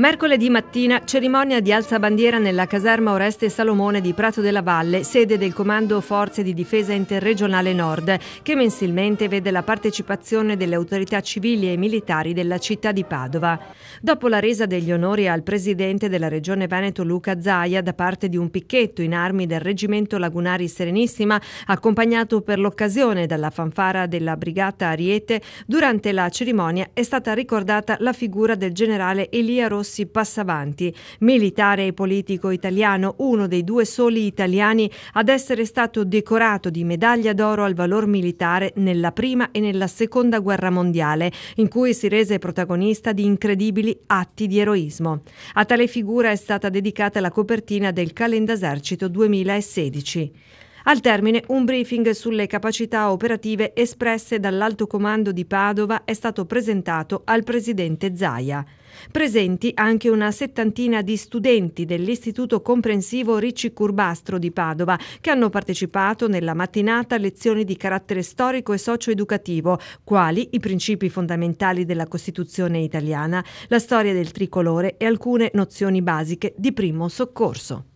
Mercoledì mattina, cerimonia di alzabandiera nella caserma Oreste Salomone di Prato della Valle, sede del Comando Forze di Difesa Interregionale Nord, che mensilmente vede la partecipazione delle autorità civili e militari della città di Padova. Dopo la resa degli onori al presidente della Regione Veneto Luca Zaia da parte di un picchetto in armi del Reggimento Lagunari Serenissima, accompagnato per l'occasione dalla fanfara della Brigata Ariete, durante la cerimonia è stata ricordata la figura del generale Elia Rossi Rossi Passavanti, militare e politico italiano, uno dei due soli italiani ad essere stato decorato di medaglia d'oro al valor militare nella prima e nella seconda guerra mondiale, in cui si rese protagonista di incredibili atti di eroismo. A tale figura è stata dedicata la copertina del calendasercito 2016. Al termine, un briefing sulle capacità operative espresse dall'alto comando di Padova è stato presentato al presidente Zaia. Presenti anche una settantina di studenti dell'Istituto Comprensivo Ricci Curbastro di Padova che hanno partecipato nella mattinata a lezioni di carattere storico e socio-educativo, quali i principi fondamentali della Costituzione italiana, la storia del tricolore e alcune nozioni basiche di primo soccorso.